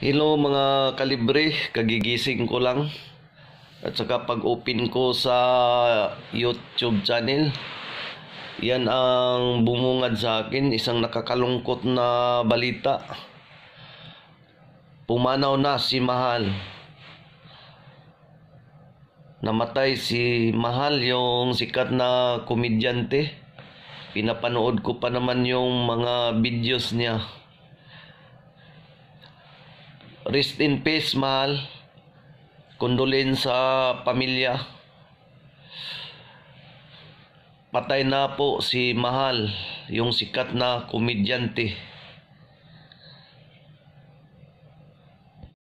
Hello mga kalibre, kagigising ko lang. At saka pag-open ko sa YouTube channel, yan ang bumungad sa akin, isang nakakalungkot na balita. Pumanaw na si Mahal. Namatay si Mahal, yung sikat na komedyante. Pinapanood ko pa naman yung mga videos niya Rest in peace, mahal. Kondolin sa pamilya. Patay na po si Mahal, yung sikat na komedyante.